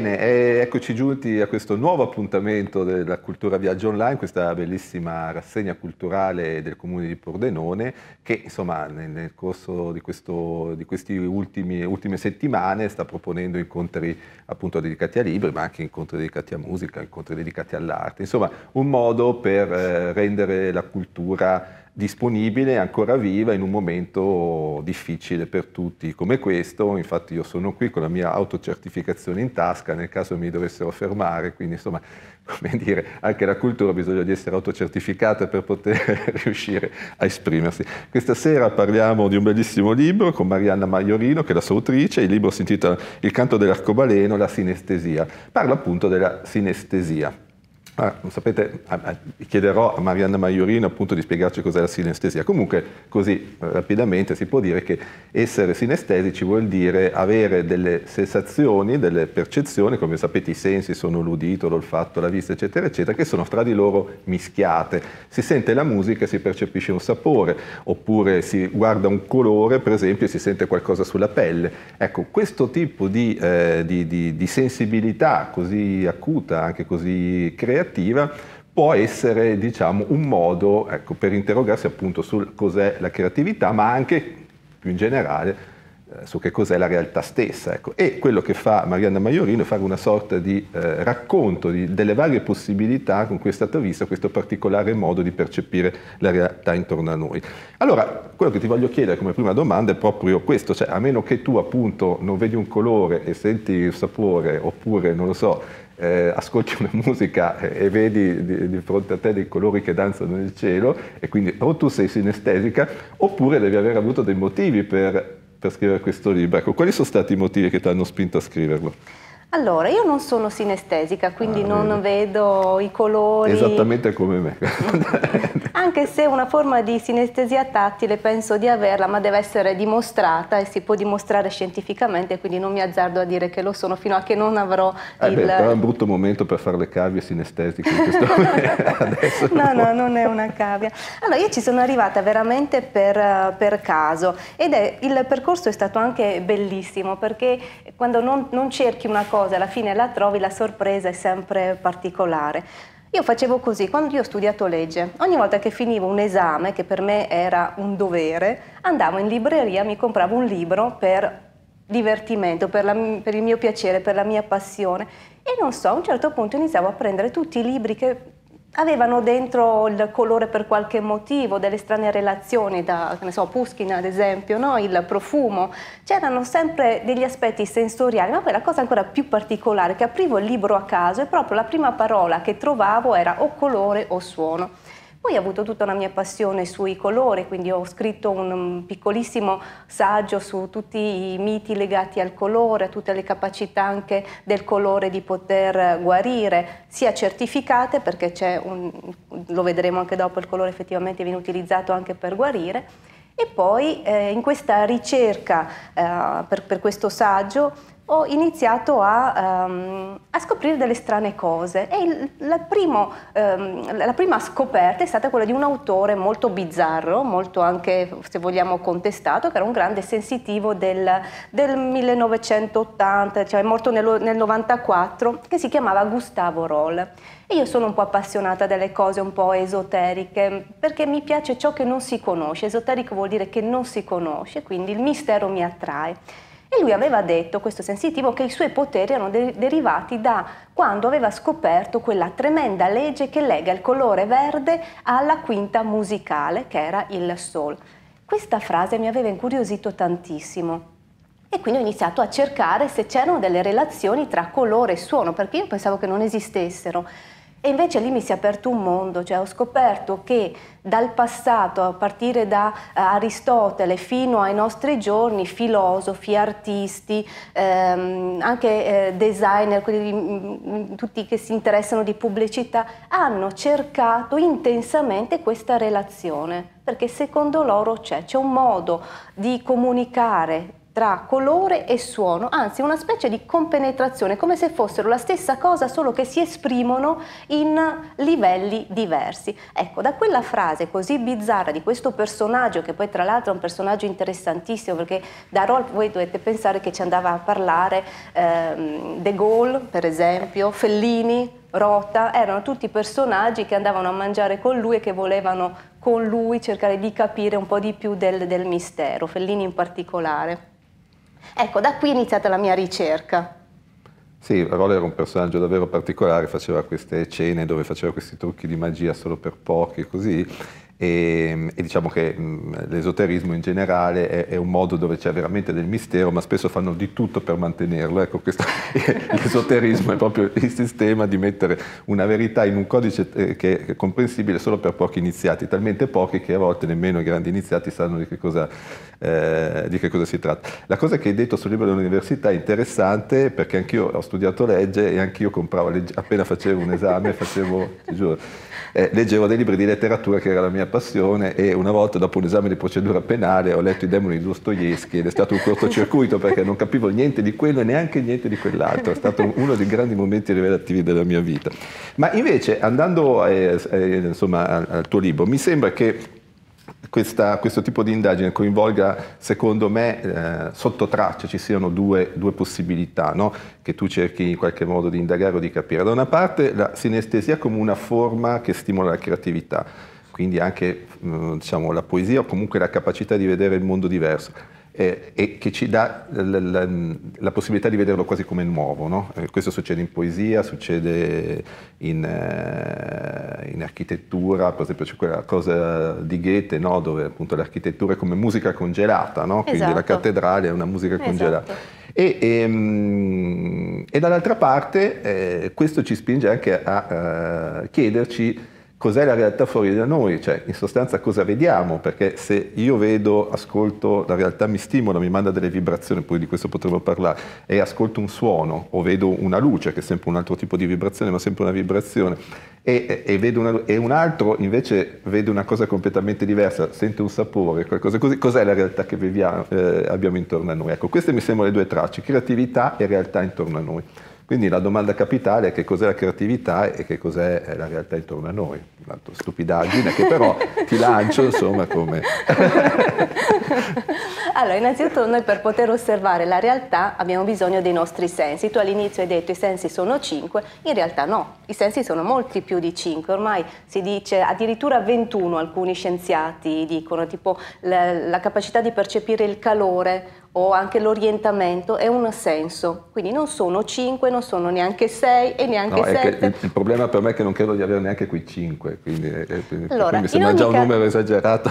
Bene, eh, eccoci giunti a questo nuovo appuntamento della Cultura Viaggio Online, questa bellissima rassegna culturale del comune di Pordenone che insomma nel, nel corso di, di queste ultime settimane sta proponendo incontri appunto dedicati a libri, ma anche incontri dedicati a musica, incontri dedicati all'arte, insomma un modo per eh, rendere la cultura disponibile, ancora viva in un momento difficile per tutti come questo. Infatti io sono qui con la mia autocertificazione in tasca nel caso mi dovessero fermare, quindi insomma, come dire, anche la cultura ha bisogno di essere autocertificata per poter riuscire a esprimersi. Questa sera parliamo di un bellissimo libro con Marianna Maiorino, che è la sua autrice, il libro si intitola Il canto dell'arcobaleno, la sinestesia. Parla appunto della sinestesia. Ah, sapete, chiederò a Marianna Maiorino appunto di spiegarci cos'è la sinestesia. Comunque, così eh, rapidamente si può dire che essere sinestesici vuol dire avere delle sensazioni, delle percezioni, come sapete i sensi sono l'udito, l'olfatto, la vista, eccetera, eccetera, che sono fra di loro mischiate. Si sente la musica e si percepisce un sapore, oppure si guarda un colore, per esempio, e si sente qualcosa sulla pelle. Ecco, questo tipo di, eh, di, di, di sensibilità così acuta, anche così creativa, creativa può essere diciamo, un modo ecco, per interrogarsi appunto su cos'è la creatività, ma anche più in generale eh, su che cos'è la realtà stessa. Ecco. E quello che fa Marianna Maiorino è fare una sorta di eh, racconto di, delle varie possibilità con cui è stata vista questo particolare modo di percepire la realtà intorno a noi. Allora, quello che ti voglio chiedere come prima domanda è proprio questo, cioè a meno che tu appunto non vedi un colore e senti il sapore oppure non lo so, eh, ascolti una musica eh, e vedi di, di, fronte a te dei colori che danzano nel cielo e quindi o tu sei sinestesica oppure devi aver avuto dei motivi per, per scrivere questo libro. Ecco, quali sono stati i motivi che ti hanno spinto a scriverlo? Allora, io non sono sinestesica, quindi ah, non vedo i colori. Esattamente come me. Anche se una forma di sinestesia tattile penso di averla, ma deve essere dimostrata e si può dimostrare scientificamente, quindi non mi azzardo a dire che lo sono fino a che non avrò eh il... Beh, però è un brutto momento per fare le cavie sinestesiche in questo momento. no, no, non è una cavia. Allora, io ci sono arrivata veramente per, per caso ed è, il percorso è stato anche bellissimo perché quando non, non cerchi una cosa cosa, alla fine la trovi, la sorpresa è sempre particolare. Io facevo così, quando io ho studiato legge, ogni volta che finivo un esame, che per me era un dovere, andavo in libreria, mi compravo un libro per divertimento, per, la, per il mio piacere, per la mia passione e non so, a un certo punto iniziavo a prendere tutti i libri che avevano dentro il colore per qualche motivo, delle strane relazioni, da che ne so, Pushkin ad esempio, no? il profumo, c'erano sempre degli aspetti sensoriali, ma poi la cosa ancora più particolare che aprivo il libro a caso e proprio la prima parola che trovavo era o colore o suono. Poi ho avuto tutta la mia passione sui colori, quindi ho scritto un mm, piccolissimo saggio su tutti i miti legati al colore, a tutte le capacità anche del colore di poter guarire, sia certificate perché c'è un, lo vedremo anche dopo, il colore effettivamente viene utilizzato anche per guarire. E poi eh, in questa ricerca eh, per, per questo saggio ho iniziato a, um, a, scoprire delle strane cose e il, la, primo, um, la, prima scoperta è stata quella di un autore molto bizzarro, molto anche se vogliamo contestato, che era un grande sensitivo del, del 1980, cioè morto nel, nel 94, che si chiamava Gustavo Roll. E io sono un po' appassionata delle cose un po' esoteriche, perché mi piace ciò che non si conosce. Esoterico vuol dire che non si conosce, quindi il mistero mi attrae. E lui aveva detto, questo sensitivo, che i suoi poteri erano de- derivati da quando aveva scoperto quella tremenda legge che lega il colore verde alla quinta musicale, che era il sol. Questa frase mi aveva incuriosito tantissimo. E quindi ho iniziato a cercare se c'erano delle relazioni tra colore e suono, perché io pensavo che non esistessero. E invece lì mi si è aperto un mondo, cioè ho scoperto che dal passato, a partire da eh, Aristotele fino ai nostri giorni, filosofi, artisti, ehm, anche eh, designer, quelli, mh, mm, mm, tutti che si interessano di pubblicità, hanno cercato intensamente questa relazione, perché secondo loro c'è, c'è un modo di comunicare tra colore e suono, anzi una specie di compenetrazione, come se fossero la stessa cosa solo che si esprimono in livelli diversi. Ecco, da quella frase così bizzarra di questo personaggio, che poi tra l'altro è un personaggio interessantissimo, perché da Rolf voi dovete pensare che ci andava a parlare ehm, De Gaulle, per esempio, Fellini, Rota, erano tutti personaggi che andavano a mangiare con lui e che volevano con lui cercare di capire un po' di più del, del mistero, Fellini in particolare. Ecco, da qui è iniziata la mia ricerca. Sì, Roller era un personaggio davvero particolare, faceva queste cene dove faceva questi trucchi di magia solo per pochi e così, e, ehm, e, diciamo che mh, mm, l'esoterismo in generale è, è, un modo dove c'è veramente del mistero, ma spesso fanno di tutto per mantenerlo. Ecco, questo, l'esoterismo è proprio il sistema di mettere una verità in un codice eh, che è comprensibile solo per pochi iniziati, talmente pochi che a volte nemmeno i grandi iniziati sanno di che cosa, eh, di che cosa si tratta. La cosa che hai detto sul libro dell'università è interessante perché anch'io ho studiato legge e anch'io compravo legge, appena facevo un esame, facevo, ti giuro, eh, leggevo dei libri di letteratura che era la mia passione e una volta dopo un esame di procedura penale ho letto i demoni di Dostoevsky ed è stato un cortocircuito perché non capivo niente di quello e neanche niente di quell'altro, è stato uno dei grandi momenti rivelativi della mia vita. Ma invece andando eh, eh, insomma, al, al tuo libro, mi sembra che questa, questo tipo di indagine coinvolga, secondo me, eh, sotto traccia ci siano due, due possibilità no? che tu cerchi in qualche modo di indagare o di capire. Da una parte la sinestesia come una forma che stimola la creatività, quindi anche mm, diciamo, la poesia o comunque la capacità di vedere il mondo diverso eh, e che ci dà la, la, la, possibilità di vederlo quasi come nuovo. No? Eh, questo succede in poesia, succede in, eh, in, architettura, per esempio c'è quella cosa di Goethe no? dove appunto l'architettura è come musica congelata, no? quindi esatto. la cattedrale è una musica esatto. congelata. Esatto. E, e, ehm, e, dall'altra parte eh, questo ci spinge anche a, a eh, chiederci cos'è la realtà fuori da noi, cioè in sostanza cosa vediamo, perché se io vedo, ascolto, la realtà mi stimola, mi manda delle vibrazioni, poi di questo potremmo parlare, e ascolto un suono o vedo una luce, che è sempre un altro tipo di vibrazione, ma sempre una vibrazione, e, e, e, una, e un altro invece vede una cosa completamente diversa, sente un sapore, qualcosa così, cos'è la realtà che viviamo, eh, abbiamo intorno a noi? Ecco, queste mi sembrano le due tracce, creatività e realtà intorno a noi. Quindi la domanda capitale è che cos'è la creatività e che cos'è eh, la realtà intorno a noi. Un'altra stupidaggine che però ti lancio insomma come... allora, innanzitutto noi per poter osservare la realtà abbiamo bisogno dei nostri sensi. Tu all'inizio hai detto i sensi sono cinque, in realtà no, i sensi sono molti più di cinque. Ormai si dice addirittura 21 alcuni scienziati dicono, tipo la, la capacità di percepire il calore o anche l'orientamento è un senso, quindi non sono cinque, non sono neanche sei e neanche no, 7. Il, il, problema per me è che non credo di avere neanche quei cinque, quindi, eh, eh, allora, quindi mi sembra già un ca... numero esagerato.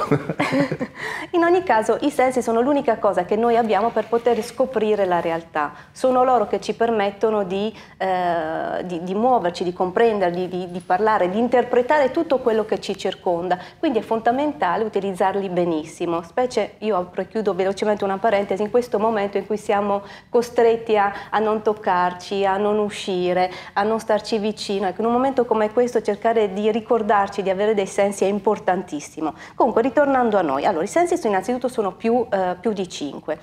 in ogni caso i sensi sono l'unica cosa che noi abbiamo per poter scoprire la realtà, sono loro che ci permettono di, eh, di, di muoverci, di comprenderli, di, di parlare, di interpretare tutto quello che ci circonda, quindi è fondamentale utilizzarli benissimo, specie io chiudo velocemente una parentesi, in questo momento in cui siamo costretti a, a non toccarci, a non uscire, a non starci vicino. Ecco, in un momento come questo cercare di ricordarci di avere dei sensi è importantissimo. Comunque, ritornando a noi, allora i sensi sono, innanzitutto sono più, eh, più di 5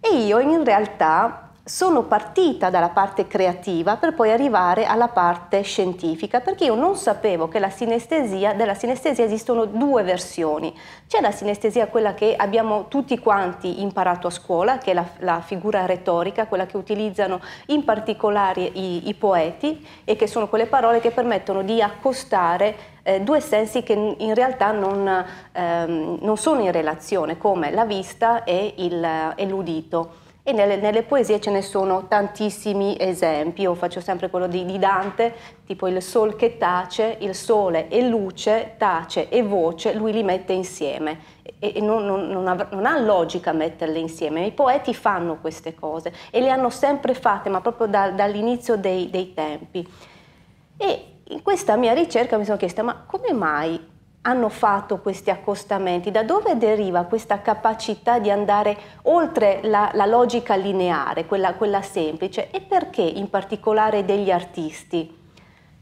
e io in realtà sono partita dalla parte creativa per poi arrivare alla parte scientifica, perché io non sapevo che sinestesia, della sinestesia esistono due versioni. C'è la sinestesia, quella che abbiamo tutti quanti imparato a scuola, che è la, la figura retorica, quella che utilizzano in particolare i, i, poeti e che sono quelle parole che permettono di accostare eh, due sensi che in realtà non, ehm, non, sono in relazione, come la vista e, il, e l'udito e nelle, nelle, poesie ce ne sono tantissimi esempi. Io faccio sempre quello di, di, Dante, tipo il sol che tace, il sole e luce, tace e voce, lui li mette insieme. E, e non, non, non, ha, non, ha, logica metterle insieme. I poeti fanno queste cose e le hanno sempre fatte, ma proprio da, dall'inizio dei, dei tempi. E in questa mia ricerca mi sono chiesta, ma come mai hanno fatto questi accostamenti? Da dove deriva questa capacità di andare oltre la, la logica lineare, quella, quella, semplice? E perché in particolare degli artisti?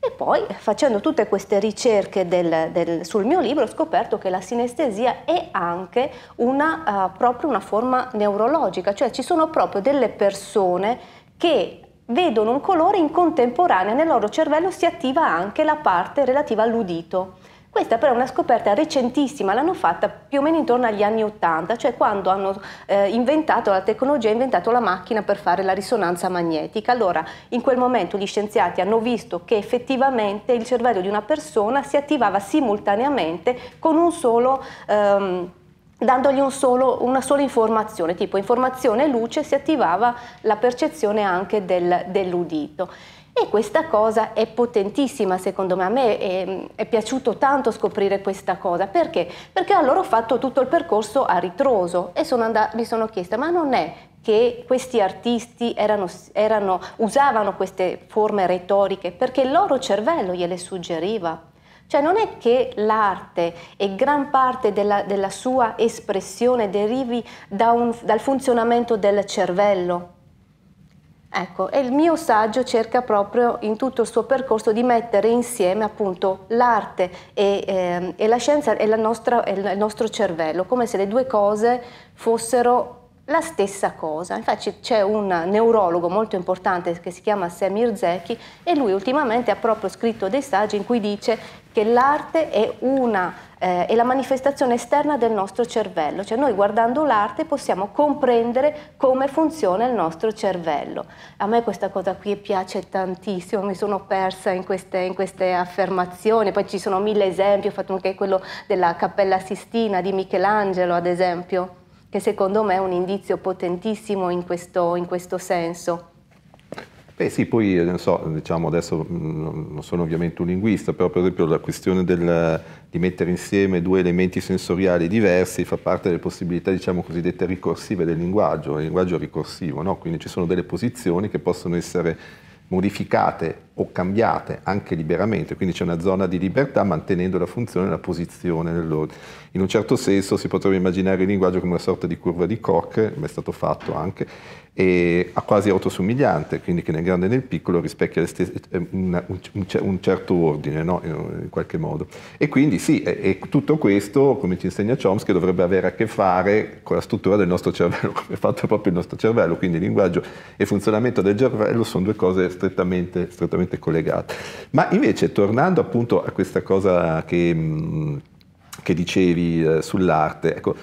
E poi, facendo tutte queste ricerche del, del, sul mio libro, ho scoperto che la sinestesia è anche una, uh, proprio una forma neurologica, cioè ci sono proprio delle persone che vedono un colore in contemporanea, nel loro cervello si attiva anche la parte relativa all'udito. Questa però è una scoperta recentissima, l'hanno fatta più o meno intorno agli anni 80, cioè quando hanno eh, inventato la tecnologia, ha inventato la macchina per fare la risonanza magnetica. Allora, in quel momento gli scienziati hanno visto che effettivamente il cervello di una persona si attivava simultaneamente con un solo... Ehm, dandogli un solo, una sola informazione, tipo informazione luce, si attivava la percezione anche del, dell'udito. E questa cosa è potentissima secondo me, a me è, ehm, è, piaciuto tanto scoprire questa cosa, perché? Perché allora ho fatto tutto il percorso a ritroso e sono andata, mi sono chiesta ma non è che questi artisti erano, erano, usavano queste forme retoriche perché il loro cervello gliele suggeriva. Cioè non è che l'arte e gran parte della, della sua espressione derivi da un, dal funzionamento del cervello, Ecco, e il mio saggio cerca proprio in tutto il suo percorso di mettere insieme appunto l'arte e, eh, e, la scienza e, la nostra, e il nostro cervello, come se le due cose fossero la stessa cosa. Infatti c'è un neurologo molto importante che si chiama Samir Zeki e lui ultimamente ha proprio scritto dei saggi in cui dice che l'arte è una eh, è la manifestazione esterna del nostro cervello, cioè noi guardando l'arte possiamo comprendere come funziona il nostro cervello. A me questa cosa qui piace tantissimo, mi sono persa in queste, in queste affermazioni, poi ci sono mille esempi, ho fatto anche quello della Cappella Sistina di Michelangelo ad esempio, che secondo me è un indizio potentissimo in questo, in questo senso. Beh sì, poi eh, non so, diciamo adesso mm, non sono ovviamente un linguista, però per esempio la questione del, di mettere insieme due elementi sensoriali diversi fa parte delle possibilità, diciamo, cosiddette ricorsive del linguaggio, il linguaggio ricorsivo, no? quindi ci sono delle posizioni che possono essere modificate o cambiate anche liberamente, quindi c'è una zona di libertà mantenendo la funzione e la posizione dell'ordine. In un certo senso si potrebbe immaginare il linguaggio come una sorta di curva di Koch, ma è stato fatto anche, e a quasi autosomigliante, quindi che nel grande e nel piccolo rispecchia stesse, una, eh, un, un, certo ordine, no? in qualche modo. E quindi sì, e, e tutto questo, come ci insegna Chomsky, dovrebbe avere a che fare con la struttura del nostro cervello, come è fatto proprio il nostro cervello, quindi linguaggio e funzionamento del cervello sono due cose strettamente, strettamente collegate. Ma invece, tornando appunto a questa cosa che, mm, che dicevi eh, sull'arte, ecco,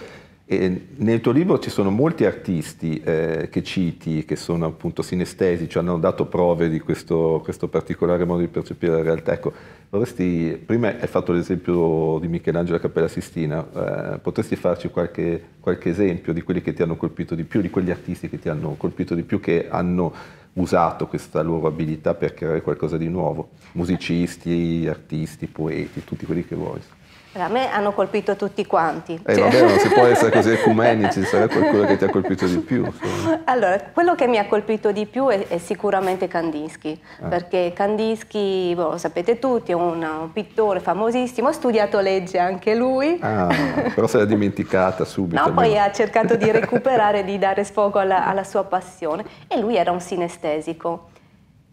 e nel tuo libro ci sono molti artisti eh, che citi, che sono appunto sinestesi, cioè hanno dato prove di questo, questo, particolare modo di percepire la realtà. Ecco, vorresti, prima hai fatto l'esempio di Michelangelo Cappella Sistina, eh, potresti farci qualche, qualche, esempio di quelli che ti hanno colpito di più, di quegli artisti che ti hanno colpito di più, che hanno usato questa loro abilità per creare qualcosa di nuovo? Musicisti, artisti, poeti, tutti quelli che vuoi. A me hanno colpito tutti quanti. Eh, cioè. vabbè, non si può essere così ecumenici, sarà qualcuno che ti ha colpito di più. Insomma. Allora, quello che mi ha colpito di più è, è sicuramente Kandinsky, ah. perché Kandinsky, boh, lo sapete tutti, è un, un, pittore famosissimo, ha studiato legge anche lui. Ah, però se l'ha dimenticata subito. No, poi ha cercato di recuperare, di dare sfogo alla, alla sua passione e lui era un sinestesico.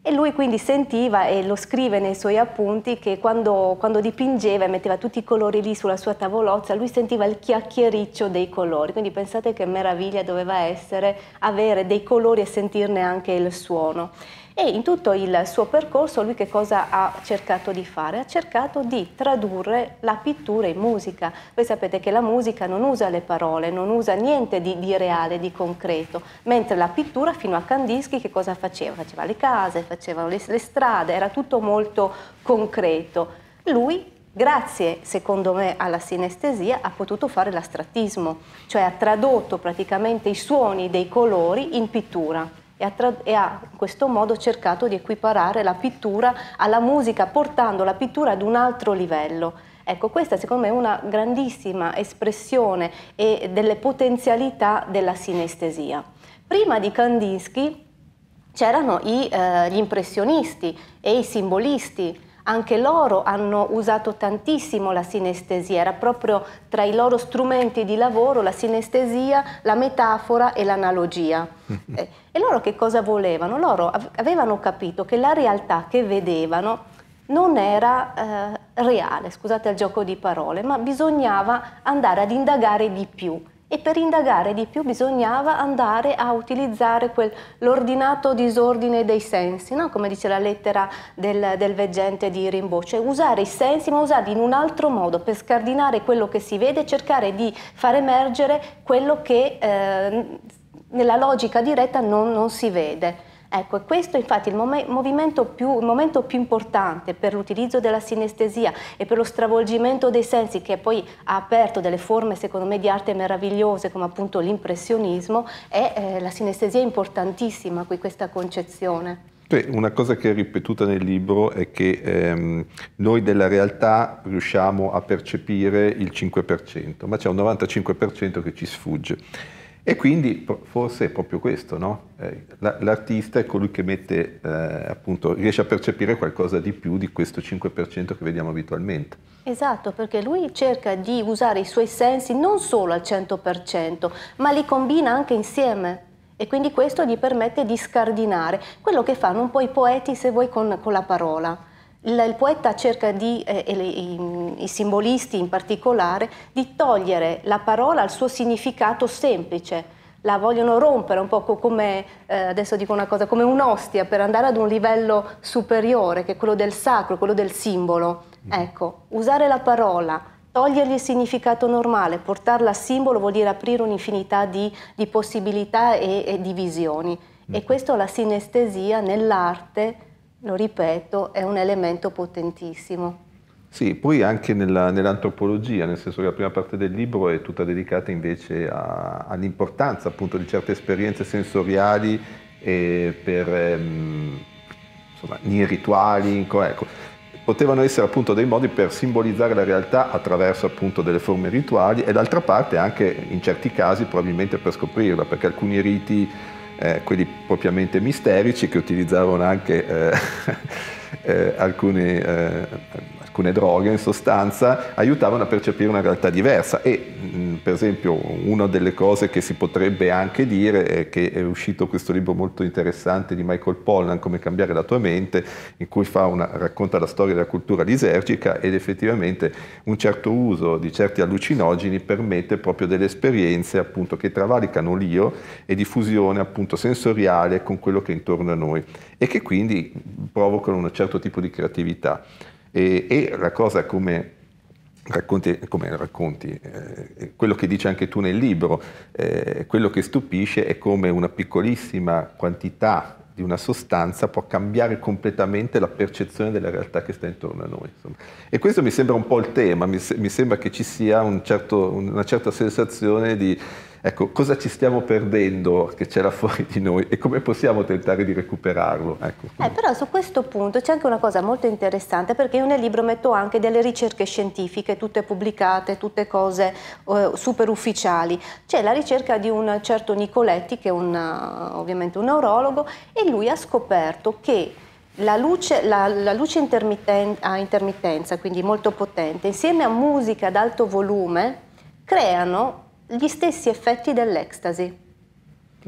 E lui quindi sentiva, e lo scrive nei suoi appunti, che quando, quando, dipingeva e metteva tutti i colori lì sulla sua tavolozza, lui sentiva il chiacchiericcio dei colori. Quindi pensate che meraviglia doveva essere avere dei colori e sentirne anche il suono. E in tutto il suo percorso lui che cosa ha cercato di fare? Ha cercato di tradurre la pittura in musica. Voi sapete che la musica non usa le parole, non usa niente di, di reale, di concreto, mentre la pittura fino a Kandinsky che cosa faceva? Faceva le case, facevano le, le strade, era tutto molto concreto. Lui grazie, secondo me, alla sinestesia ha potuto fare l'astrattismo, cioè ha tradotto praticamente i suoni dei colori in pittura e ha, e ha, in questo modo cercato di equiparare la pittura alla musica, portando la pittura ad un altro livello. Ecco, questa secondo me è una grandissima espressione e delle potenzialità della sinestesia. Prima di Kandinsky c'erano eh, gli impressionisti e i simbolisti, anche loro hanno usato tantissimo la sinestesia, era proprio tra i loro strumenti di lavoro la sinestesia, la metafora e l'analogia. Eh, e loro che cosa volevano? Loro avevano capito che la realtà che vedevano non era eh, reale, scusate il gioco di parole, ma bisognava andare ad indagare di più e per indagare di più bisognava andare a utilizzare l'ordinato disordine dei sensi, no? come dice la lettera del, del veggente di Rimbaud, cioè usare i sensi ma usarli in un altro modo per scardinare quello che si vede e cercare di far emergere quello che eh, nella logica diretta non, non si vede. Ecco, questo infatti è il, più, il momento più importante per l'utilizzo della sinestesia e per lo stravolgimento dei sensi che poi ha aperto delle forme secondo me di arte meravigliose come appunto l'impressionismo è eh, la sinestesia importantissima qui questa concezione. Beh, una cosa che è ripetuta nel libro è che ehm, noi della realtà riusciamo a percepire il 5%, ma c'è un 95% che ci sfugge. E quindi forse è proprio questo, no? Eh, l'artista è colui che mette, eh, appunto, riesce a percepire qualcosa di più di questo 5% che vediamo abitualmente. Esatto, perché lui cerca di usare i suoi sensi non solo al 100%, ma li combina anche insieme. E quindi questo gli permette di scardinare quello che fanno un po' i poeti, se vuoi, con, con la parola il poeta cerca di, eh, i, simbolisti in particolare, di togliere la parola al suo significato semplice. La vogliono rompere un po' come, eh, adesso dico una cosa, come un'ostia per andare ad un livello superiore, che è quello del sacro, quello del simbolo. Mm. Ecco, usare la parola, togliergli il significato normale, portarla a simbolo vuol dire aprire un'infinità di, di, possibilità e, e di visioni. Mm. E questo la sinestesia nell'arte lo ripeto, è un elemento potentissimo. Sì, poi anche nell'antropologia, nel senso che la prima parte del libro è tutta dedicata invece all'importanza appunto di certe esperienze sensoriali eh, per, ehm, insomma, nei rituali, ecco. potevano essere appunto dei modi per simbolizzare la realtà attraverso appunto delle forme rituali e d'altra parte anche in certi casi probabilmente per scoprirla, perché alcuni riti eh, quelli propriamente misterici che utilizzavano anche eh, eh alcuni eh, alcune droghe in sostanza, aiutavano a percepire una realtà diversa e mm, per esempio una delle cose che si potrebbe anche dire è che è uscito questo libro molto interessante di Michael Pollan, Come cambiare la tua mente, in cui una, racconta la storia della cultura lisergica ed effettivamente un certo uso di certi allucinogeni permette proprio delle esperienze appunto che travalicano l'io e di fusione appunto sensoriale con quello che è intorno a noi e che quindi provocano un certo tipo di creatività. E, e la cosa come racconti, come racconti eh, quello che dici anche tu nel libro, eh, quello che stupisce è come una piccolissima quantità di una sostanza può cambiare completamente la percezione della realtà che sta intorno a noi. Insomma. E questo mi sembra un po' il tema, mi, mi sembra che ci sia un certo, una certa sensazione di Ecco, cosa ci stiamo perdendo che c'era fuori di noi e come possiamo tentare di recuperarlo? Ecco. Eh, però su questo punto c'è anche una cosa molto interessante perché io nel libro metto anche delle ricerche scientifiche, tutte pubblicate, tutte cose eh, super ufficiali. C'è la ricerca di un certo Nicoletti, che è un, eh, ovviamente un neurologo, e lui ha scoperto che la luce, la, la luce intermitten a intermittenza, quindi molto potente, insieme a musica ad alto volume, creano gli stessi effetti dell'ecstasy.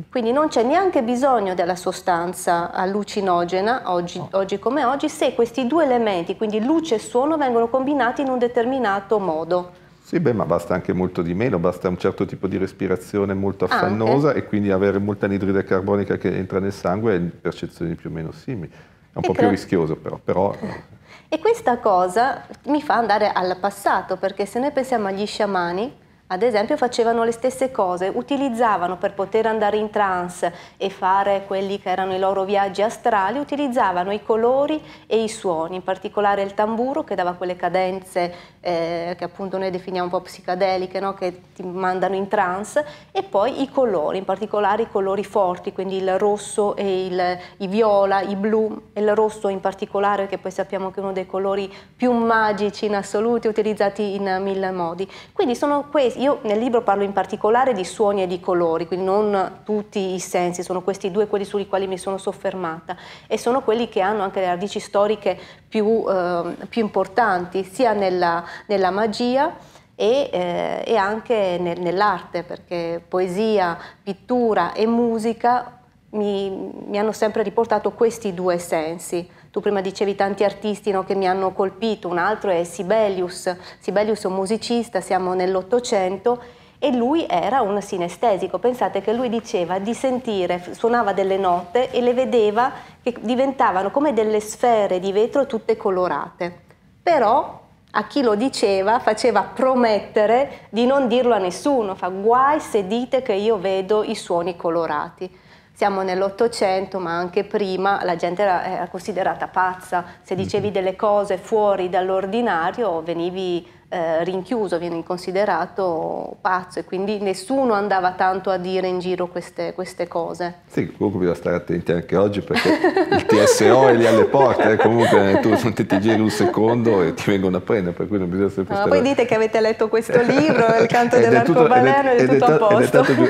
Quindi non c'è neanche bisogno della sostanza allucinogena, oggi, oggi, come oggi, se questi due elementi, quindi luce e suono, vengono combinati in un determinato modo. Sì, beh, ma basta anche molto di meno, basta un certo tipo di respirazione molto affannosa anche. e quindi avere molta anidride carbonica che entra nel sangue e percezioni più o meno simili. È un e po' cre- più rischioso però. però... e questa cosa mi fa andare al passato, perché se noi pensiamo agli sciamani, ad esempio facevano le stesse cose, utilizzavano per poter andare in trance e fare quelli che erano i loro viaggi astrali, utilizzavano i colori e i suoni, in particolare il tamburo che dava quelle cadenze eh, che appunto noi definiamo un po' psicadeliche, no? che ti mandano in trance, e poi i colori, in particolare i colori forti, quindi il rosso e il, il viola, i blu, e il rosso in particolare che poi sappiamo che è uno dei colori più magici in assoluto utilizzati in mille modi. Quindi sono questi io nel libro parlo in particolare di suoni e di colori, quindi non tutti i sensi, sono questi due quelli sui quali mi sono soffermata e sono quelli che hanno anche le radici storiche più, eh, più importanti, sia nella, nella magia e, eh, e anche nel, nell'arte, perché poesia, pittura e musica mi, mi hanno sempre riportato questi due sensi. Tu prima dicevi tanti artisti no, che mi hanno colpito, un altro è Sibelius. Sibelius è un musicista, siamo nell'Ottocento e lui era un sinestesico. Pensate che lui diceva di sentire, suonava delle note e le vedeva che diventavano come delle sfere di vetro tutte colorate. Però a chi lo diceva faceva promettere di non dirlo a nessuno, fa guai se dite che io vedo i suoni colorati siamo nell'Ottocento, ma anche prima la gente era, era considerata pazza, se dicevi mhm. delle cose fuori dall'ordinario venivi eh, rinchiuso, viene considerato pazzo e quindi nessuno andava tanto a dire in giro queste, queste cose. Sì, comunque bisogna stare attenti anche oggi perché il TSO è lì alle porte, eh, comunque tu non ti, giri un secondo e ti vengono a prendere, per cui non bisogna sempre no, stare... Ma poi dite che avete letto questo libro, Il canto dell'arcobaleno, ed è tutto, ed è, ed è, tutto a posto.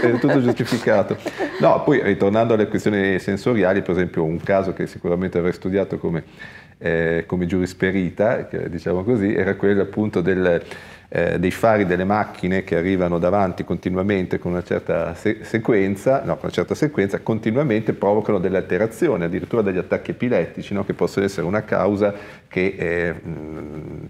Ed è tutto giustificato. No, poi ritornando alle questioni sensoriali, per esempio un caso che sicuramente avrei studiato come eh, come giurisperita, diciamo così, era quella appunto del eh, dei fari delle macchine che arrivano davanti continuamente con una certa se- sequenza, no, con una certa sequenza, continuamente provocano delle alterazioni, addirittura degli attacchi epilettici, no, che possono essere una causa che eh,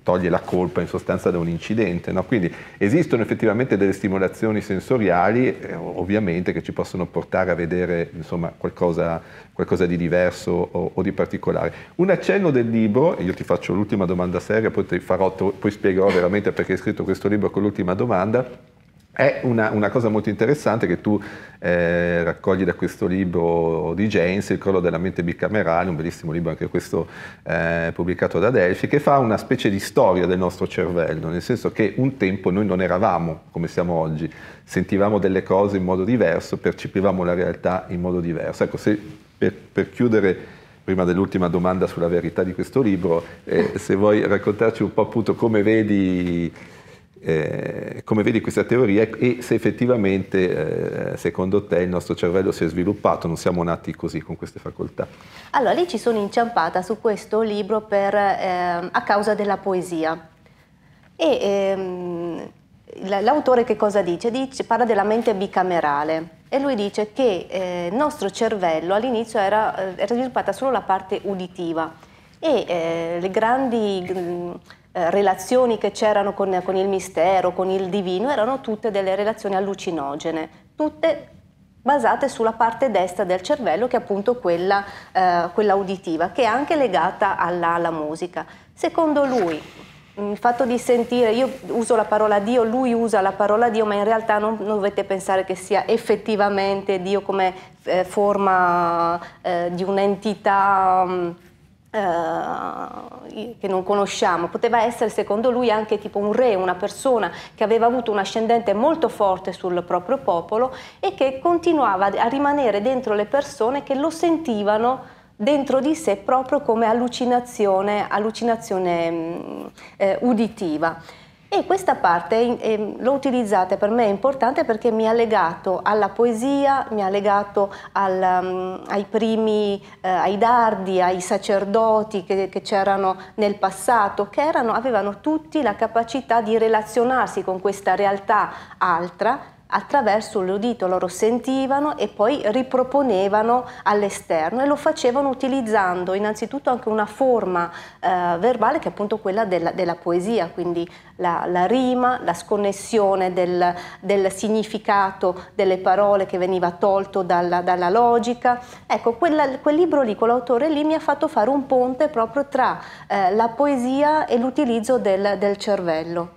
toglie la colpa in sostanza da un incidente. No? Quindi esistono effettivamente delle stimolazioni sensoriali, eh, ovviamente, che ci possono portare a vedere insomma, qualcosa, qualcosa di diverso o, o, di particolare. Un accenno del libro, io ti faccio l'ultima domanda seria, poi, farò, poi spiegherò veramente perché scritto questo libro con l'ultima domanda, è una, una, cosa molto interessante che tu eh, raccogli da questo libro di James, Il crollo della mente bicamerale, un bellissimo libro anche questo eh, pubblicato da Delphi, che fa una specie di storia del nostro cervello, nel senso che un tempo noi non eravamo come siamo oggi, sentivamo delle cose in modo diverso, percepivamo la realtà in modo diverso. Ecco, se per, per chiudere prima dell'ultima domanda sulla verità di questo libro, eh, se vuoi raccontarci un po' appunto come vedi eh, come vedi questa teoria e se effettivamente eh, secondo te il nostro cervello si è sviluppato, non siamo nati così con queste facoltà. Allora, lì ci sono inciampata su questo libro per, eh, a causa della poesia. E ehm, l'autore che cosa dice? dice? Parla della mente bicamerale e lui dice che eh, il nostro cervello all'inizio era, eh, era sviluppata solo la parte uditiva e le grandi mm, eh, relazioni che c'erano con, con, il mistero, con il divino, erano tutte delle relazioni allucinogene, tutte basate sulla parte destra del cervello che è appunto quella, eh, quella uditiva, che è anche legata alla, alla musica. Secondo lui, il fatto di sentire, io uso la parola Dio, lui usa la parola Dio, ma in realtà non, non dovete pensare che sia effettivamente Dio come eh, forma eh, di un'entità mm, eh, che non conosciamo, poteva essere secondo lui anche tipo un re, una persona che aveva avuto un ascendente molto forte sul proprio popolo e che continuava a rimanere dentro le persone che lo sentivano dentro di sé proprio come allucinazione, allucinazione mm, eh, uditiva. E questa parte eh, ehm, l'ho utilizzata per me è importante perché mi ha legato alla poesia, mi ha legato al, um, ai primi, eh, ai dardi, ai sacerdoti che, c'erano nel passato, che erano, avevano tutti la capacità di relazionarsi con questa realtà altra attraverso l'udito loro sentivano e poi riproponevano all'esterno e lo facevano utilizzando innanzitutto anche una forma eh, verbale che è appunto quella della, della poesia, quindi la, la, rima, la sconnessione del, del, significato delle parole che veniva tolto dalla, dalla logica. Ecco, quella, quel libro lì, quell'autore lì mi ha fatto fare un ponte proprio tra eh, la poesia e l'utilizzo del, del cervello.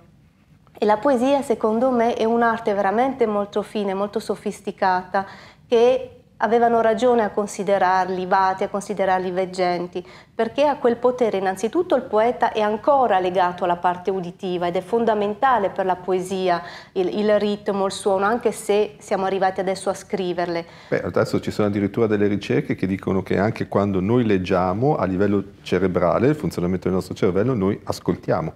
E la poesia secondo me è un'arte veramente molto fine, molto sofisticata, che avevano ragione a considerarli vati, a considerarli veggenti, perché ha quel potere innanzitutto il poeta è ancora legato alla parte uditiva ed è fondamentale per la poesia il, il ritmo, il suono, anche se siamo arrivati adesso a scriverle. Beh, adesso ci sono addirittura delle ricerche che dicono che anche quando noi leggiamo a livello cerebrale, il funzionamento del nostro cervello, noi ascoltiamo.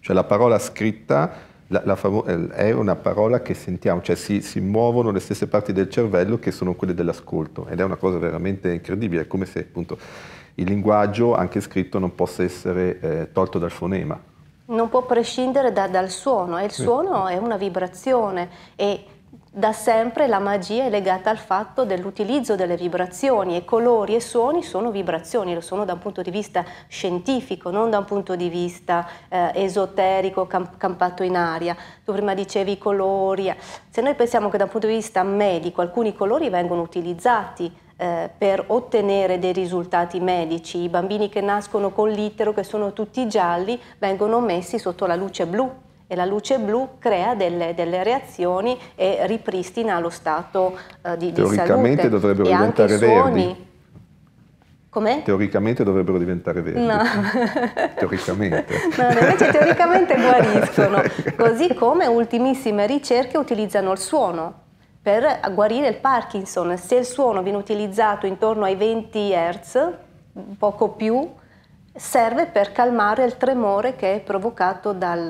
Cioè la parola scritta la, la eh, è una parola che sentiamo, cioè si, si, muovono le stesse parti del cervello che sono quelle dell'ascolto ed è una cosa veramente incredibile, è come se appunto il linguaggio, anche scritto, non possa essere eh, tolto dal fonema. Non può prescindere da, dal suono e il suono eh. è una vibrazione e da sempre la magia è legata al fatto dell'utilizzo delle vibrazioni e colori e suoni sono vibrazioni, lo sono da un punto di vista scientifico, non da un punto di vista eh, esoterico, camp- campato in aria. Tu prima dicevi i colori, eh, se noi pensiamo che da un punto di vista medico alcuni colori vengono utilizzati eh, per ottenere dei risultati medici, i bambini che nascono con l'itero, che sono tutti gialli, vengono messi sotto la luce blu e la luce blu crea delle, delle reazioni e ripristina lo stato eh, di, di, salute. dovrebbero diventare verdi. Com'è? Teoricamente dovrebbero diventare verdi. No. teoricamente. No, invece teoricamente guariscono. Così come ultimissime ricerche utilizzano il suono per guarire il Parkinson. Se il suono viene utilizzato intorno ai 20 Hz, poco più, serve per calmare il tremore che è provocato dal,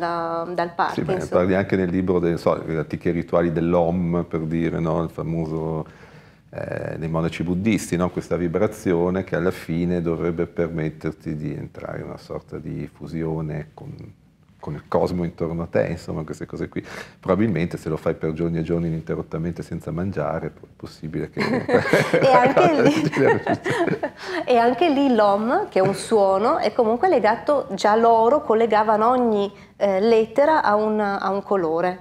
dal Parkinson. Sì, parli anche nel libro delle so, pratiche rituali dell'OM, per dire, no? il famoso eh, dei monaci buddisti, no? questa vibrazione che alla fine dovrebbe permetterti di entrare in una sorta di fusione con con il cosmo intorno a te, insomma queste cose qui. Probabilmente se lo fai per giorni e giorni ininterrottamente senza mangiare, è possibile che... e, anche lì... e anche lì l'om, che è un suono, è comunque legato, già loro collegavano ogni eh, lettera a un, a un, colore.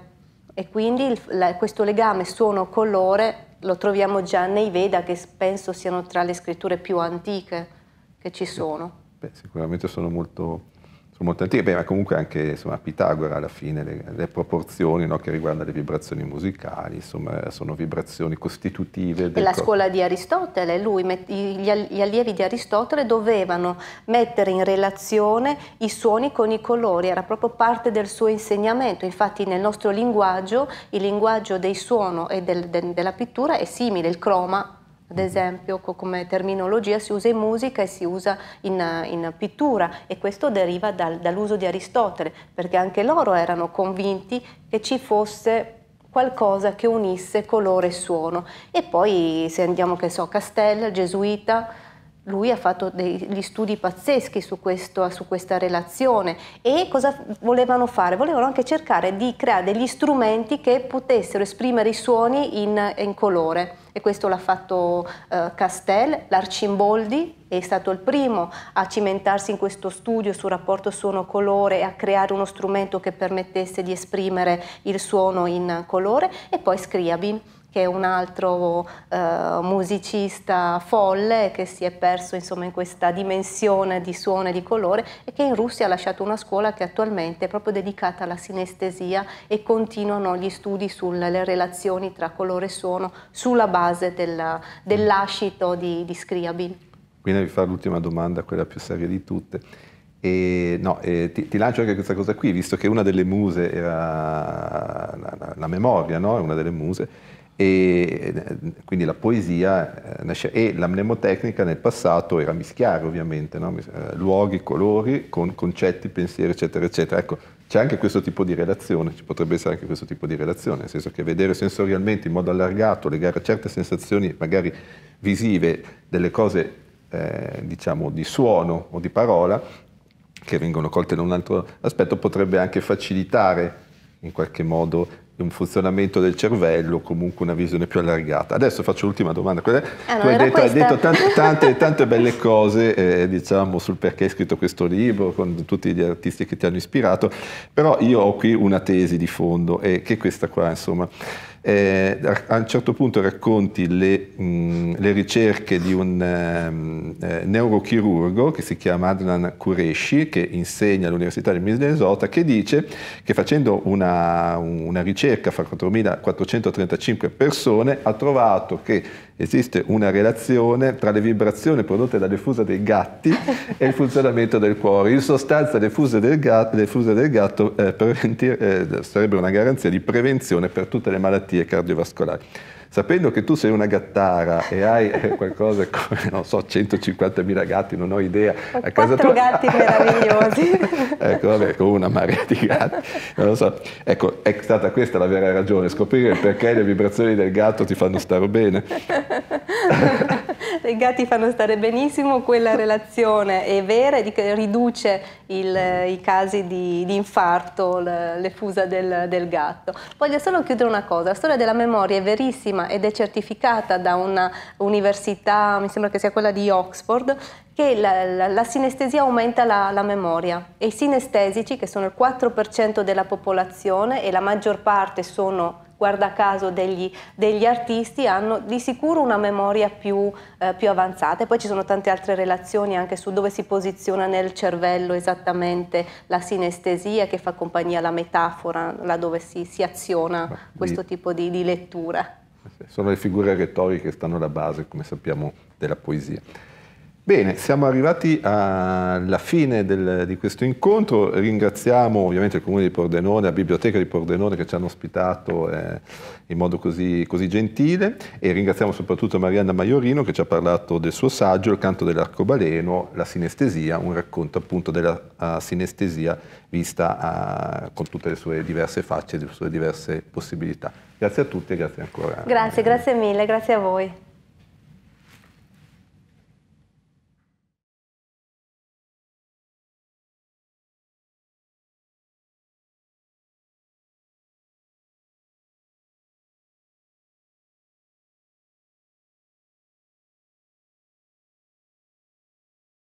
E quindi il, la, questo legame suono-colore lo troviamo già nei Veda, che penso siano tra le scritture più antiche che ci sono. Beh, sicuramente sono molto sono molto antiche, Beh, ma comunque anche insomma, Pitagora alla fine, le, le proporzioni no, che riguardano le vibrazioni musicali, insomma, sono vibrazioni costitutive. Del e la corpo. scuola di Aristotele, lui, gli allievi di Aristotele dovevano mettere in relazione i suoni con i colori, era proprio parte del suo insegnamento, infatti nel nostro linguaggio il linguaggio dei suono e del, de, della pittura è simile, il croma ad esempio come terminologia si usa in musica e si usa in, in pittura e questo deriva dal, dall'uso di Aristotele perché anche loro erano convinti che ci fosse qualcosa che unisse colore e suono e poi se andiamo che so Castel, Gesuita lui ha fatto degli studi pazzeschi su, questo, su, questa relazione e cosa volevano fare? Volevano anche cercare di creare degli strumenti che potessero esprimere i suoni in, in colore e questo l'ha fatto eh, Castel, l'Arcimboldi è stato il primo a cimentarsi in questo studio sul rapporto suono-colore e a creare uno strumento che permettesse di esprimere il suono in colore e poi Scriabin che è un altro eh, musicista folle che si è perso insomma, in questa dimensione di suono e di colore e che in Russia ha lasciato una scuola che attualmente è proprio dedicata alla sinestesia e continuano gli studi sulle relazioni tra colore e suono sulla base del, dell'ascito di, di Scriabin. Quindi vi fa l'ultima domanda, quella più seria di tutte. E, no, eh, ti, ti, lancio anche questa cosa qui, visto che una delle muse era la, la, la memoria, no? una delle muse, e eh, quindi la poesia eh, nasce, e la mnemotecnica nel passato era mischiare ovviamente no? Eh, luoghi, colori con concetti, pensieri eccetera eccetera. Ecco, c'è anche questo tipo di relazione, ci potrebbe essere anche questo tipo di relazione, nel senso che vedere sensorialmente in modo allargato, legare a certe sensazioni magari visive delle cose eh, diciamo di suono o di parola che vengono colte da un altro aspetto potrebbe anche facilitare in qualche modo un funzionamento del cervello, comunque una visione più allargata. Adesso faccio l'ultima domanda. Eh, tu hai detto, hai detto tante, tante, tante, belle cose eh, diciamo, sul perché hai scritto questo libro, con tutti gli artisti che ti hanno ispirato, però io ho qui una tesi di fondo, eh, che è questa qua, insomma. Eh, a un certo punto racconti le, mh, mm, le ricerche di un mh, ehm, eh, neurochirurgo che si chiama Adnan Kureshi, che insegna all'Università del Minnesota, che dice che facendo una, una ricerca fra 4.435 persone ha trovato che esiste una relazione tra le vibrazioni prodotte dalle fusa dei gatti e il funzionamento del cuore. In sostanza le fuse del gatto, fuse del gatto eh, eh, sarebbero una garanzia di prevenzione per tutte le malattie cardiovascolari sapendo che tu sei una gattara e hai eh, qualcosa come, non so, 150.000 gatti, non ho idea. Ho a casa tua... gatti meravigliosi. ecco, vabbè, con ecco una marea di gatti, non lo so. Ecco, è stata questa la vera ragione, scoprire perché le vibrazioni del gatto ti fanno stare bene. I gatti fanno stare benissimo, quella relazione è vera e riduce il, i casi di, di infarto, l'effusa del, del gatto. Voglio solo chiudere una cosa, la storia della memoria è verissima, Roma ed è certificata da un'università, mi sembra che sia quella di Oxford, che la, la, la sinestesia aumenta la, la, memoria e i sinestesici, che sono il 4% della popolazione e la maggior parte sono, guarda caso, degli, degli artisti, hanno di sicuro una memoria più, eh, più, avanzata. E poi ci sono tante altre relazioni anche su dove si posiziona nel cervello esattamente la sinestesia che fa compagnia alla metafora, laddove si, si aziona questo tipo di, di lettura. Sono le figure retoriche che stanno alla base, come sappiamo, della poesia. Bene, siamo arrivati alla fine del, di questo incontro, ringraziamo ovviamente il Comune di Pordenone, la Biblioteca di Pordenone che ci hanno ospitato eh, in modo così, così, gentile e ringraziamo soprattutto Marianna Maiorino che ci ha parlato del suo saggio Il canto dell'arcobaleno, la sinestesia, un racconto appunto della uh, sinestesia vista uh, con tutte le sue diverse facce, le sue diverse possibilità. Grazie a tutti e grazie ancora. Grazie, grazie mille, grazie a voi.